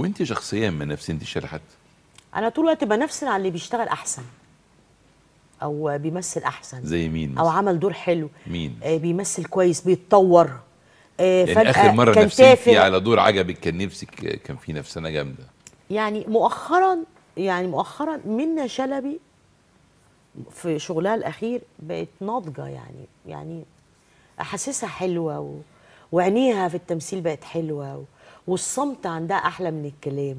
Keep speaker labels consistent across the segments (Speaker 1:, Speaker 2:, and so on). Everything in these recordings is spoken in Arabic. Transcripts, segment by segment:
Speaker 1: وانت شخصيا من نفسي انت شرحت
Speaker 2: انا طول الوقت بنفسي على اللي بيشتغل احسن او بيمثل احسن زي مين مثل. او عمل دور حلو مين آه بيمثل كويس بيتطور آه يعني اخر مره كان في على
Speaker 1: دور عجبك كان نفسك كان في نفسنا جامده
Speaker 2: يعني مؤخرا يعني مؤخرا منى شلبي في شغلها الاخير بقت ناضجه يعني يعني احاسيسها حلوه و... وعينيها في التمثيل بقت حلوه و... والصمت عندها احلى من الكلام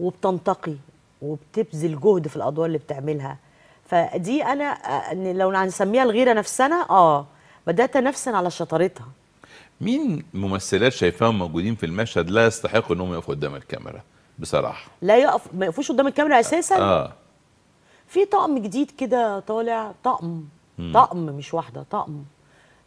Speaker 2: وبتنتقي وبتبذل جهد في الادوار اللي بتعملها فدي انا لو هنسميها الغيره نفسنا اه بدات نفسا على شطارتها
Speaker 1: مين ممثلات شايفاهم موجودين في المشهد لا يستحقوا انهم يقفوا قدام الكاميرا بصراحه
Speaker 2: لا يقف ما يقفوش قدام الكاميرا اساسا اه في طقم جديد كده طالع طقم طقم مش واحده طقم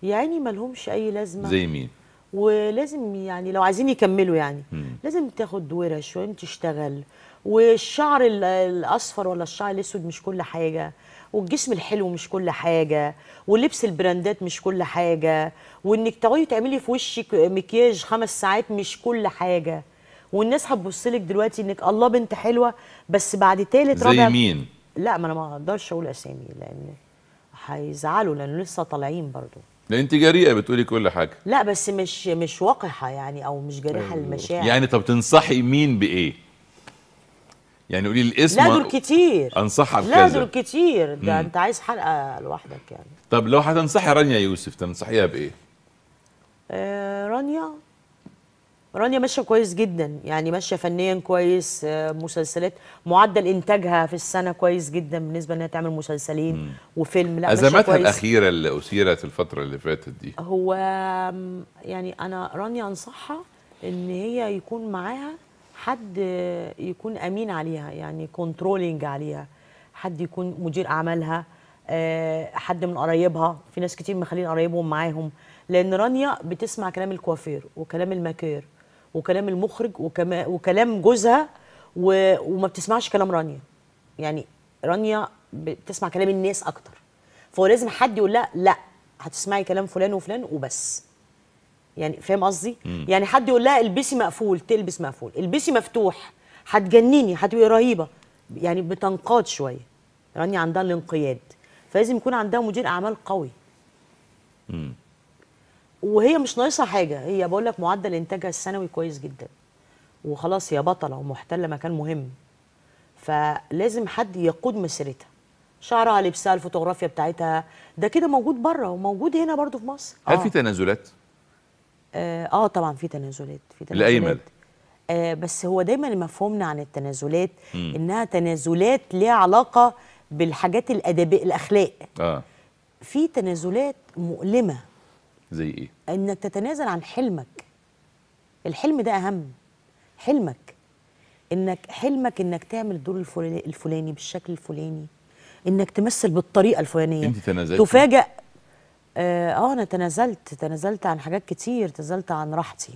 Speaker 2: يعني ملهمش اي لازمه زي مين ولازم يعني لو عايزين يكملوا يعني مم. لازم تاخد ورش تشتغل والشعر الاصفر ولا الشعر الاسود مش كل حاجه والجسم الحلو مش كل حاجه ولبس البراندات مش كل حاجه وانك تقعدي تعملي في وشك مكياج خمس ساعات مش كل حاجه والناس هتبص لك دلوقتي انك الله بنت حلوه بس بعد تالت رابع زي مين؟ لا ما انا ما اقدرش اقول اسامي لان هيزعلوا لانه لسه طالعين برضو
Speaker 1: لان انت جريئه بتقولي كل حاجه
Speaker 2: لا بس مش مش وقحه يعني او مش جريحه للمشاعر أيوه.
Speaker 1: يعني طب تنصحي مين بايه يعني قولي لي الاسم لا دول
Speaker 2: كتير
Speaker 1: انصحها بكذا لا دول
Speaker 2: كتير ده مم. انت عايز حلقه لوحدك يعني
Speaker 1: طب لو هتنصحي رانيا يوسف تنصحيها بايه
Speaker 2: آه رانيا رانيا ماشيه كويس جدا يعني ماشيه فنيا كويس آه، مسلسلات معدل انتاجها في السنه كويس جدا بالنسبه انها تعمل مسلسلين مم. وفيلم لا ازماتها الاخيره
Speaker 1: اللي اثيرت الفتره اللي فاتت دي
Speaker 2: هو يعني انا رانيا انصحها ان هي يكون معاها حد يكون امين عليها يعني كنترولينج عليها حد يكون مدير اعمالها آه، حد من قرايبها في ناس كتير مخلين قرايبهم معاهم لان رانيا بتسمع كلام الكوافير وكلام الماكير وكلام المخرج وكما وكلام جوزها و... وما بتسمعش كلام رانيا يعني رانيا بتسمع كلام الناس اكتر فهو لازم حد يقول لها لا هتسمعي كلام فلان وفلان وبس يعني فاهم قصدي يعني حد يقول لها البسي مقفول تلبس مقفول البسي مفتوح هتجنني هتبقي رهيبه يعني بتنقاد شويه رانيا عندها الانقياد فلازم يكون عندها مدير اعمال قوي امم وهي مش ناقصه حاجه هي بقول لك معدل انتاجها السنوي كويس جدا وخلاص هي بطله ومحتله مكان مهم فلازم حد يقود مسيرتها شعرها لبسها الفوتوغرافيا بتاعتها ده كده موجود بره وموجود هنا برضو في مصر هل آه. في تنازلات اه, آه طبعا في تنازلات في تنازلات لاي مدى آه بس هو دايما مفهومنا عن التنازلات م. انها تنازلات ليها علاقه بالحاجات الادبيه الاخلاق اه في تنازلات مؤلمه زي ايه؟ انك تتنازل عن حلمك الحلم ده اهم حلمك انك حلمك انك تعمل الدور الفلاني بالشكل الفلاني انك تمثل بالطريقه الفلانيه انت تنازلت تفاجئ آه،, اه, انا تنازلت تنازلت عن حاجات كتير تنازلت عن راحتي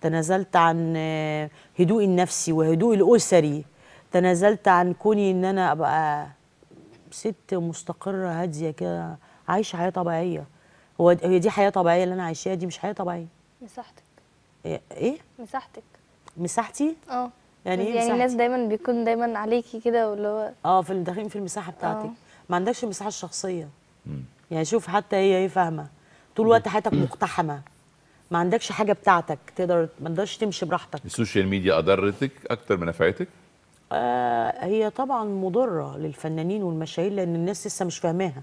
Speaker 2: تنازلت عن آه، هدوء هدوئي النفسي وهدوئي الاسري تنازلت عن كوني ان انا ابقى ست مستقره هاديه كده عايشه حياه طبيعيه هو هي دي حياه طبيعيه اللي انا عايشاها دي مش حياه طبيعيه مساحتك ايه, إيه؟ مساحتك مساحتي اه يعني ايه يعني الناس
Speaker 1: دايما بيكون دايما عليكي كده واللي هو
Speaker 2: اه في داخلين في المساحه بتاعتك أوه. ما عندكش المساحه الشخصيه مم. يعني شوف حتى هي ايه فاهمه طول الوقت حياتك مقتحمه ما عندكش حاجه بتاعتك تقدر ما تقدرش تمشي براحتك
Speaker 1: السوشيال ميديا اضرتك اكتر من نفعتك
Speaker 2: آه هي طبعا مضره للفنانين والمشاهير لان الناس لسه مش فاهماها